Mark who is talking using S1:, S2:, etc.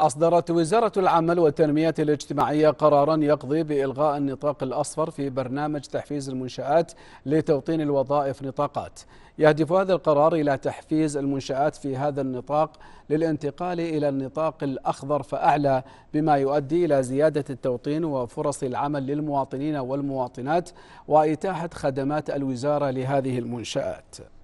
S1: أصدرت وزارة العمل والتنمية الاجتماعية قرارا يقضي بإلغاء النطاق الأصفر في برنامج تحفيز المنشآت لتوطين الوظائف نطاقات يهدف هذا القرار إلى تحفيز المنشآت في هذا النطاق للانتقال إلى النطاق الأخضر فأعلى بما يؤدي إلى زيادة التوطين وفرص العمل للمواطنين والمواطنات وإتاحة خدمات الوزارة لهذه المنشآت